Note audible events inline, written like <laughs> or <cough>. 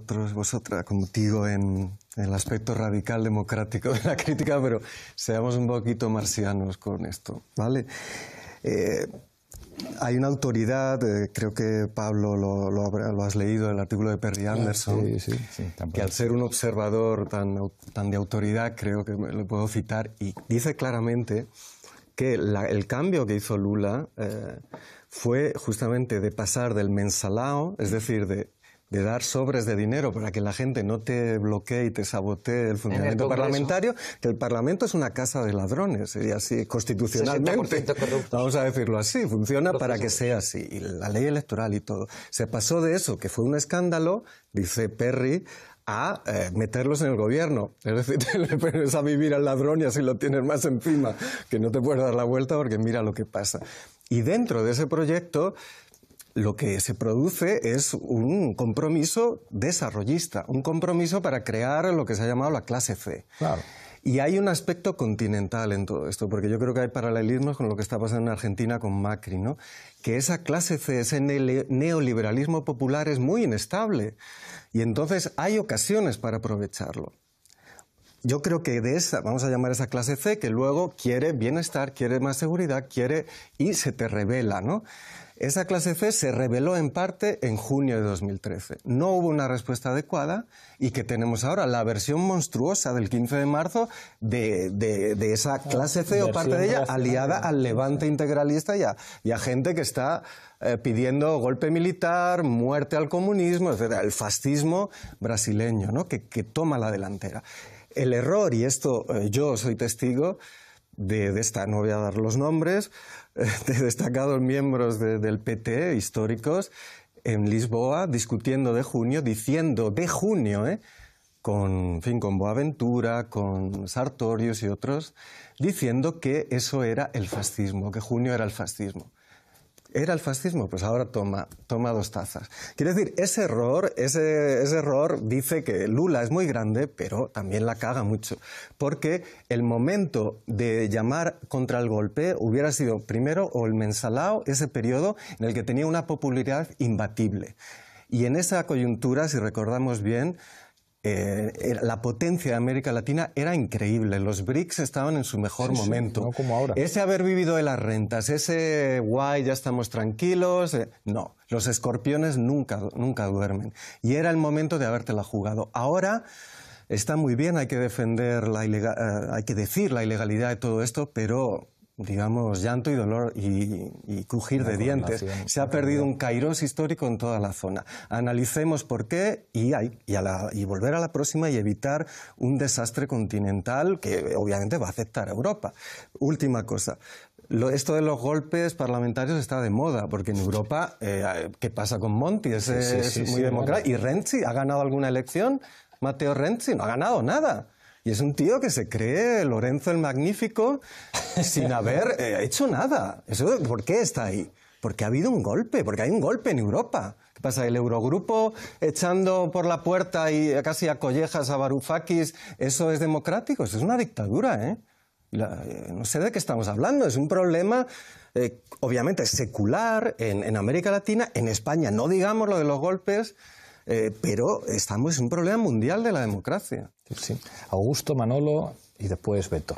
Vosotros, vosotras, contigo en el aspecto radical democrático de la crítica, pero seamos un poquito marcianos con esto, ¿vale? Eh, hay una autoridad, eh, creo que Pablo lo, has leído, el artículo de Perry ah, Anderson, que al ser un observador tan, tan de autoridad, creo que lo puedo citar, y dice claramente que el cambio que hizo Lula eh, fue justamente de pasar del mensalao, es decir, de de dar sobres de dinero para que la gente no te bloquee y te sabotee el funcionamiento parlamentario, que el Parlamento es una casa de ladrones, y así constitucionalmente. Vamos a decirlo así, funciona para que sea así, y la ley electoral y todo. Se pasó de eso, que fue un escándalo, dice Perry, a eh, meterlos en el gobierno. Es decir, <laughs> le pones a vivir al ladrón y así lo tienes más encima, que no te puedes dar la vuelta porque mira lo que pasa. Y dentro de ese proyecto lo que se produce es un compromiso desarrollista, un compromiso para crear lo que se ha llamado la clase C. Y hay un aspecto continental en todo esto, porque yo creo que hay paralelismos con lo que está pasando en Argentina con Macri, ¿no? Que esa clase C, ese neoliberalismo popular es muy inestable y entonces hay ocasiones para aprovecharlo. Yo creo que de esa, vamos a llamar esa clase C, que luego quiere bienestar, quiere más seguridad, quiere y se te revela, ¿no? Esa clase C se reveló en parte en junio de 2013. No hubo una respuesta adecuada y que tenemos ahora la versión monstruosa del 15 de marzo de, esa clase C o parte de ella aliada al levante integralista ya gente que está eh, pidiendo golpe militar, muerte al comunismo, etc. El fascismo brasileño, ¿no? que, toma la delantera. El error, y esto eh, yo soy testigo, de, esta, no voy a dar los nombres, <laughs> de destacados miembros del PT históricos en Lisboa discutiendo de junio, diciendo de junio, ¿eh? con, fin, con Boaventura, con Sartorius y otros, diciendo que eso era el fascismo, que junio era el fascismo era el fascismo, pues ahora toma, toma dos tazas. Quiere decir, ese error, ese, ese error dice que Lula es muy grande, pero también la caga mucho, porque el momento de llamar contra el golpe hubiera sido primero o el mensalao, ese periodo en el que tenía una popularidad imbatible. Y en esa coyuntura, si recordamos bien, eh, la potencia de América Latina era increíble. Los BRICS estaban en su mejor momento. no como ahora. Ese haber vivido de las rentas, ese guay, ya estamos tranquilos. Eh, no, los escorpiones nunca, nunca duermen. Y era el momento de habértela jugado. Ahora está muy bien, hay que defender la ilegal, eh, hay que decir la ilegalidad de todo esto, pero digamos, llanto y dolor y, crujir de dientes. Se ha perdido un kairos histórico en toda la zona. Analicemos por qué y, y, a volver a la próxima y evitar un desastre continental que obviamente va a afectar a Europa. Última cosa. Lo, esto de los golpes parlamentarios está de moda, porque en Europa, eh, ¿qué pasa con Monti? es muy democrático. ¿Y Renzi ha ganado alguna elección? Mateo Renzi no ha ganado nada. Y es un tío que se cree Lorenzo el Magnífico sin <laughs> haber eh, hecho nada. ¿Por qué está ahí? Porque ha habido un golpe, porque hay un golpe en Europa. ¿Qué pasa? El Eurogrupo echando por la puerta y casi a collejas a Barufakis. ¿eso es democrático? Eso es una dictadura, ¿eh? ¿eh? no sé de qué estamos hablando. Es un problema, eh, obviamente, secular en, América Latina, en España, no digamos lo de los golpes, pero estamos en un problema mundial de la democracia. Augusto, Manolo y después Beto.